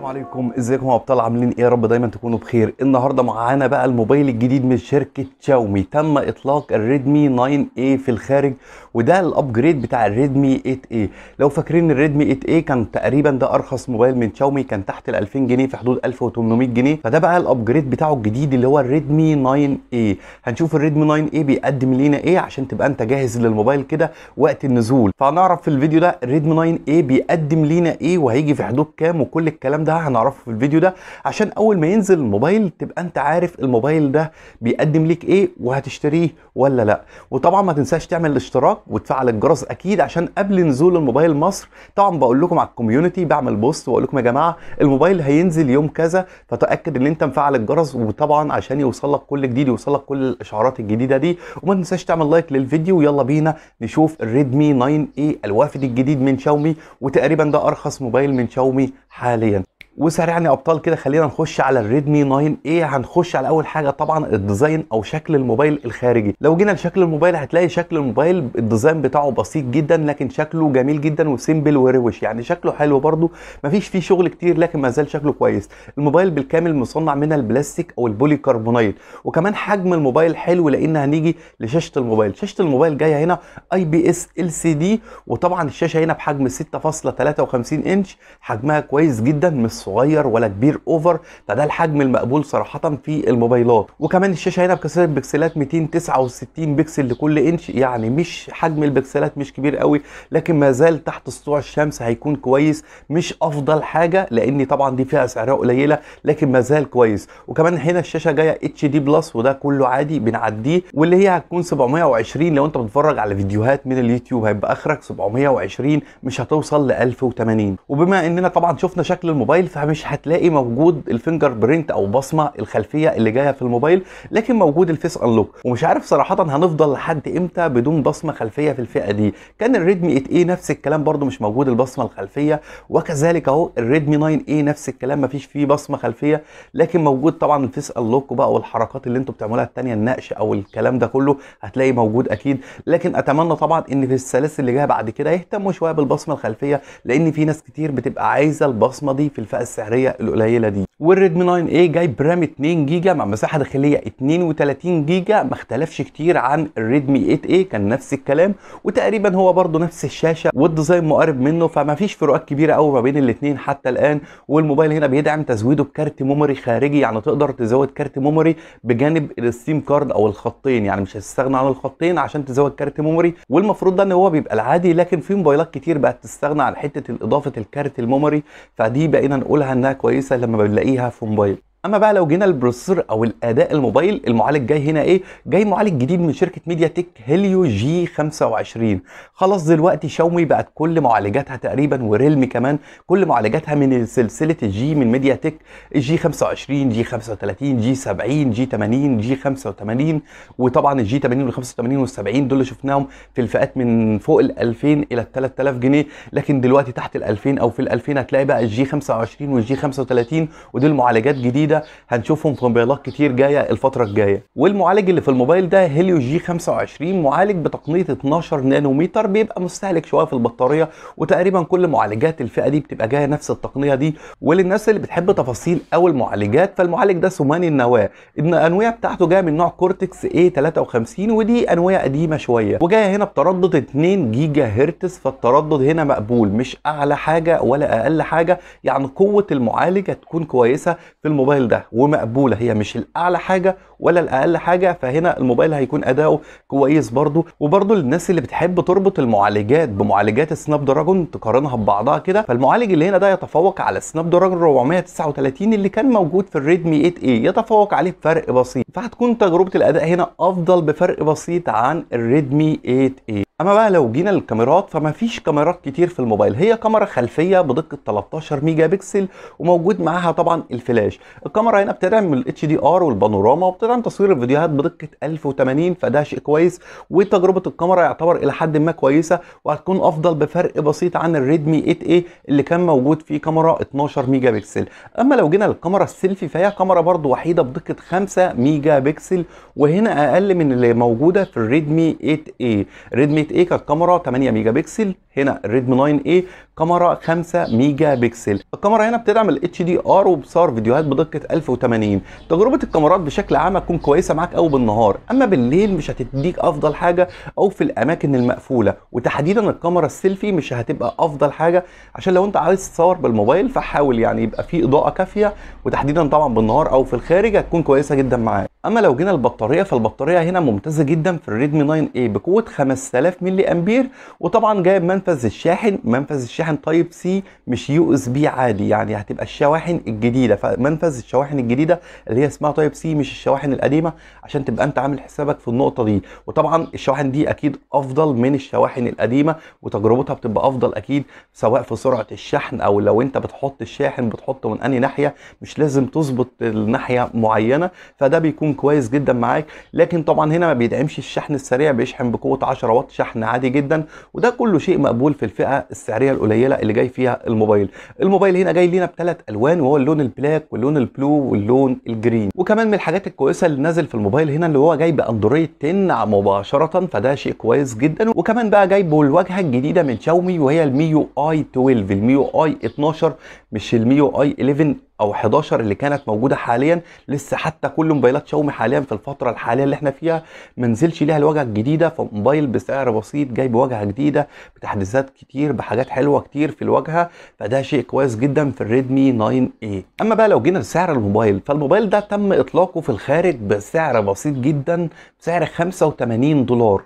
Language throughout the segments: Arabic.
السلام عليكم ازيكم يا ابطال عاملين ايه يا رب دايما تكونوا بخير النهارده معانا بقى الموبايل الجديد من شركه شاومي تم اطلاق الريدمي 9A إيه في الخارج وده الابجريد بتاع الريدمي 8A إيه. لو فاكرين الريدمي 8A إيه كان تقريبا ده ارخص موبايل من شاومي كان تحت ال 2000 جنيه في حدود 1800 جنيه فده بقى الابجريد بتاعه الجديد اللي هو الريدمي 9A هنشوف الريدمي 9A بيقدم لينا ايه عشان تبقى انت جاهز للموبايل كده وقت النزول فهنعرف في الفيديو ده الريدمي 9A بيقدم لينا ايه وهيجي في حدود كام وكل الكلام ده ده هنعرفه في الفيديو ده عشان اول ما ينزل الموبايل تبقى انت عارف الموبايل ده بيقدم ليك ايه وهتشتريه ولا لا وطبعا ما تنساش تعمل الاشتراك وتفعل الجرس اكيد عشان قبل نزول الموبايل مصر طبعا بقول لكم على الكوميونتي بعمل بوست واقول لكم يا جماعه الموبايل هينزل يوم كذا فتاكد ان انت مفعل الجرس وطبعا عشان يوصل لك كل جديد يوصل لك كل الاشعارات الجديده دي وما تنساش تعمل لايك للفيديو ويلا بينا نشوف الريدمي 9 اي الوافد الجديد من شاومي وتقريبا ده ارخص موبايل من شاومي حاليا وسريعا يعني يا ابطال كده خلينا نخش على الريدمي 9 ايه هنخش على اول حاجه طبعا الديزاين او شكل الموبايل الخارجي لو جينا لشكل الموبايل هتلاقي شكل الموبايل الديزاين بتاعه بسيط جدا لكن شكله جميل جدا وسيمبل وروش يعني شكله حلو برده مفيش فيه شغل كتير لكن ما زال شكله كويس الموبايل بالكامل مصنع من البلاستيك او البولي كربونايت وكمان حجم الموبايل حلو لان هنيجي لشاشه الموبايل شاشه الموبايل جايه هنا اي بي اس ال سي دي وطبعا الشاشه هنا بحجم 6.53 انش حجمها كويس جدا مش صغير ولا كبير اوفر فده الحجم المقبول صراحه في الموبايلات وكمان الشاشه هنا بكثافه بكسلات 269 بكسل لكل انش يعني مش حجم البكسلات مش كبير قوي لكن ما زال تحت سطوع الشمس هيكون كويس مش افضل حاجه لان طبعا دي فيها اسعارها قليله لكن ما زال كويس وكمان هنا الشاشه جايه اتش دي بلس وده كله عادي بنعديه واللي هي هتكون 720 لو انت بتتفرج على فيديوهات من اليوتيوب هيبقى اخرك 720 مش هتوصل ل 1080 وبما اننا طبعا شفنا شكل الموبايل فمش هتلاقي موجود الفينجر برينت او بصمه الخلفيه اللي جايه في الموبايل لكن موجود الفيس انلوك ومش عارف صراحه هنفضل لحد امتى بدون بصمه خلفيه في الفئه دي كان الريدمي 8 اي نفس الكلام برده مش موجود البصمه الخلفيه وكذلك اهو الريدمي 9 اي نفس الكلام مفيش فيه بصمه خلفيه لكن موجود طبعا الفيس انلوك بقى والحركات اللي انتم بتعملوها الثانيه النقش او الكلام ده كله هتلاقي موجود اكيد لكن اتمنى طبعا ان في السلاسل اللي جايه بعد كده يهتموا شويه بالبصمه الخلفيه لان في ناس كتير بتبقى عايزه البصمه دي في الفئه السعريه القليله دي والريدمي 9 اي جايب رام 2 جيجا مع مساحه داخليه 32 جيجا ما اختلفش كتير عن الريدمي 8 اي كان نفس الكلام وتقريبا هو برده نفس الشاشه والديزاين مقارب منه فما فيش فروقات كبيره قوي ما بين الاثنين حتى الان والموبايل هنا بيدعم تزويده بكارت ميموري خارجي يعني تقدر تزود كارت ميموري بجانب الستيم كارد او الخطين يعني مش هتستغنى عن الخطين عشان تزود كارت ميموري والمفروض ده ان هو بيبقى العادي لكن في موبايلات كتير بقت تستغنى عن حته اضافه الكارت الميموري فدي بقينا نقولها انها كويسه لما بنلاقي We have ihafumboyo اما بقى لو جينا البروسيسور او الاداء الموبايل المعالج جاي هنا ايه جاي معالج جديد من شركه ميديا تك هيليو جي 25 خلاص دلوقتي شاومي بقت كل معالجاتها تقريبا وريلمي كمان كل معالجاتها من سلسله الجي من ميديا تك جي 25 جي 35 جي 70 جي 80 جي 85 وطبعا الجي 80 وال 85 وال 70 دول اللي شفناهم في الفئات من فوق ال 2000 الى ال 3000 جنيه لكن دلوقتي تحت ال 2000 او في ال 2000 هتلاقي بقى الجي 25 والجي 35 ودول معالجات جديده جديده هنشوفهم في موبايلات كتير جايه الفتره الجايه والمعالج اللي في الموبايل ده هيليو جي 25 معالج بتقنيه 12 نانومتر بيبقى مستهلك شويه في البطاريه وتقريبا كل معالجات الفئه دي بتبقى جايه نفس التقنيه دي وللناس اللي بتحب تفاصيل او المعالجات فالمعالج ده ثماني النواه الانويه بتاعته جايه من نوع كورتكس اي 53 ودي انويه قديمه شويه وجايه هنا بتردد 2 جيجا هرتز فالتردد هنا مقبول مش اعلى حاجه ولا اقل حاجه يعني قوه المعالج هتكون كويسه في الموبايل الموبايل ده ومقبوله هي مش الاعلى حاجه ولا الاقل حاجه فهنا الموبايل هيكون اداؤه كويس برده وبرده للناس اللي بتحب تربط المعالجات بمعالجات السناب دراجون تقارنها ببعضها كده فالمعالج اللي هنا ده يتفوق على السناب دراجون 439 اللي كان موجود في الريدمي 8 اي يتفوق عليه بفرق بسيط فهتكون تجربه الاداء هنا افضل بفرق بسيط عن الريدمي 8 اي اما بقى لو جينا للكاميرات فما فيش كاميرات كتير في الموبايل هي كاميرا خلفيه بدقه 13 ميجا بكسل وموجود معاها طبعا الفلاش الكاميرا هنا بتدعم الاتش دي ار والبانوراما وبتدعم تصوير الفيديوهات بدقه 1080 فده شيء كويس وتجربه الكاميرا يعتبر الى حد ما كويسه وهتكون افضل بفرق بسيط عن الريدمي 8 a اللي كان موجود فيه كاميرا 12 ميجا بكسل اما لو جينا للكاميرا السيلفي فهي كاميرا برضو وحيده بدقه 5 ميجا بكسل وهنا اقل من اللي موجوده في الريدمي 8 a ريدمي 8 كانت كاميرا 8 ميجا بكسل هنا الريدمي 9A كاميرا 5 ميجا بكسل الكاميرا هنا بتدعم ال اتش دي ار وبصار فيديوهات بدقه 1080 تجربه الكاميرات بشكل عام هتكون كويسه معاك قوي بالنهار اما بالليل مش هتديك افضل حاجه او في الاماكن المقفوله وتحديدا الكاميرا السيلفي مش هتبقى افضل حاجه عشان لو انت عايز تصور بالموبايل فحاول يعني يبقى في اضاءه كافيه وتحديدا طبعا بالنهار او في الخارج هتكون كويسه جدا معاك اما لو جينا البطاريه فالبطاريه هنا ممتازه جدا في الريدمي 9 اي بقوه 5000 ملي امبير وطبعا جايب منفذ الشاحن منفذ الشاحن شواحن تايب سي مش يو اس بي عادي يعني هتبقى الشواحن الجديده فمنفذ الشواحن الجديده اللي هي اسمها تايب سي مش الشواحن القديمه عشان تبقى انت عامل حسابك في النقطه دي وطبعا الشواحن دي اكيد افضل من الشواحن القديمه وتجربتها بتبقى افضل اكيد سواء في سرعه الشحن او لو انت بتحط الشاحن بتحطه من انهي ناحيه مش لازم تظبط الناحيه معينه فده بيكون كويس جدا معاك لكن طبعا هنا ما بيدعمش الشحن السريع بيشحن بقوه 10 واط شحن عادي جدا وده كله شيء مقبول في الفئه السعريه القليله القليله اللي جاي فيها الموبايل الموبايل هنا جاي لينا بثلاث الوان وهو اللون البلاك واللون البلو واللون الجرين وكمان من الحاجات الكويسه اللي نازل في الموبايل هنا اللي هو جاي باندرويد 10 مباشره فده شيء كويس جدا وكمان بقى جايبه الواجهه الجديده من شاومي وهي الميو اي 12 الميو اي 12 مش الميو اي 11 او 11 اللي كانت موجوده حاليا لسه حتى كل موبايلات شاومي حاليا في الفتره الحاليه اللي احنا فيها ما نزلش ليها الواجهه الجديده فموبايل بسعر بسيط جاي بواجهه جديده بتحديثات كتير بحاجات حلوه كتير في الواجهه فده شيء كويس جدا في الريدمي 9A إيه. اما بقى لو جينا لسعر الموبايل فالموبايل ده تم اطلاقه في الخارج بسعر بسيط جدا بسعر 85 دولار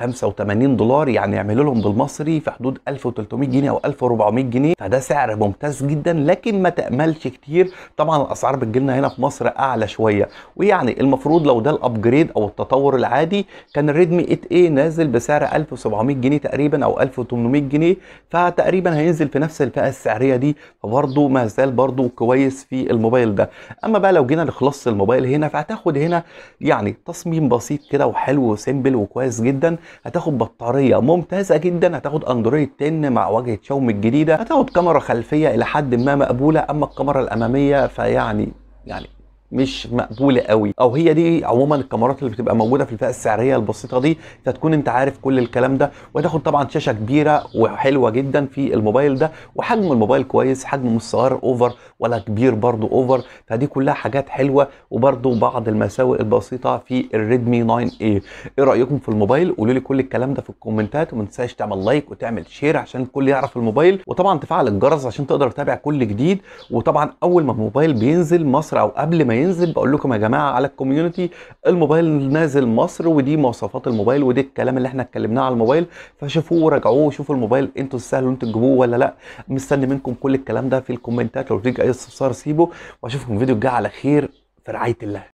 85 دولار يعني يعملوا لهم بالمصري في حدود 1300 جنيه او 1400 جنيه فده سعر ممتاز جدا لكن ما تاملش كتير طبعا الاسعار بتجيلنا هنا في مصر اعلى شويه ويعني المفروض لو ده الابجريد او التطور العادي كان الريدمي 8 a إيه نازل بسعر 1700 جنيه تقريبا او 1800 جنيه فتقريبا هينزل في نفس الفئه السعريه دي فبرضه ما زال برضه كويس في الموبايل ده اما بقى لو جينا لخلاص الموبايل هنا فهتاخد هنا يعني تصميم بسيط كده وحلو وسيمبل وكويس جدا هتاخد بطاريه ممتازه جدا هتاخد اندرويد 10 مع واجهه شاومي الجديده هتاخد كاميرا خلفيه الى حد ما مقبوله اما الكاميرا الاماميه فيعني يعني مش مقبوله قوي او هي دي عموما الكاميرات اللي بتبقى موجوده في الفئه السعريه البسيطه دي فتكون انت عارف كل الكلام ده وتاخد طبعا شاشه كبيره وحلوه جدا في الموبايل ده وحجم الموبايل كويس حجم مش صغير اوفر ولا كبير برضو اوفر فدي كلها حاجات حلوه وبرضو بعض المساوئ البسيطه في الريدمي 9 a إيه. ايه رايكم في الموبايل قولوا لي كل الكلام ده في الكومنتات وما تنساش تعمل لايك وتعمل شير عشان الكل يعرف الموبايل وطبعا تفعل الجرس عشان تقدر تتابع كل جديد وطبعا اول ما الموبايل بينزل مصر او قبل ما ينزل بقول لكم يا جماعه على الكوميونتي الموبايل نازل مصر ودي مواصفات الموبايل ودي الكلام اللي احنا اتكلمناه على الموبايل فشوفوه وراجعوه وشوفوا الموبايل انتوا السهل انتوا تجيبوه ولا لا مستني منكم كل الكلام ده في الكومنتات لو تيجي اي استفسار سيبه واشوفكم الفيديو الجاي على خير في رعايه الله